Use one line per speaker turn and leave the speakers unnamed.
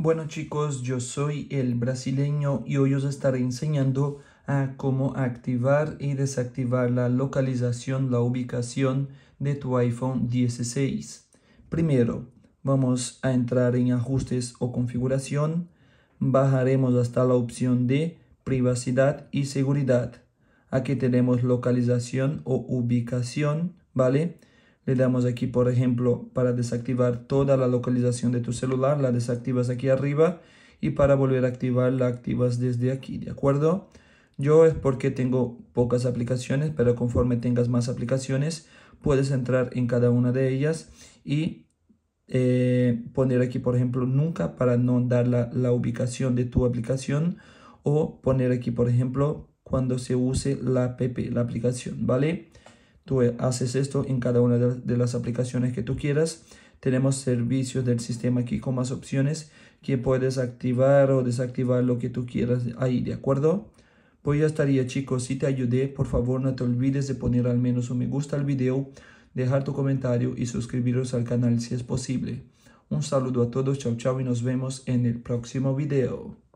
Bueno chicos, yo soy el brasileño y hoy os estaré enseñando a cómo activar y desactivar la localización, la ubicación de tu iPhone 16. Primero, vamos a entrar en ajustes o configuración, bajaremos hasta la opción de privacidad y seguridad. Aquí tenemos localización o ubicación, ¿vale? Le damos aquí, por ejemplo, para desactivar toda la localización de tu celular, la desactivas aquí arriba y para volver a activar la activas desde aquí, ¿de acuerdo? Yo es porque tengo pocas aplicaciones, pero conforme tengas más aplicaciones, puedes entrar en cada una de ellas y eh, poner aquí, por ejemplo, nunca para no dar la, la ubicación de tu aplicación o poner aquí, por ejemplo, cuando se use la app, la aplicación, ¿vale? Tú haces esto en cada una de las aplicaciones que tú quieras. Tenemos servicios del sistema aquí con más opciones que puedes activar o desactivar lo que tú quieras ahí, ¿de acuerdo? Pues ya estaría chicos, si te ayudé, por favor no te olvides de poner al menos un me gusta al video, dejar tu comentario y suscribiros al canal si es posible. Un saludo a todos, chao chao y nos vemos en el próximo video.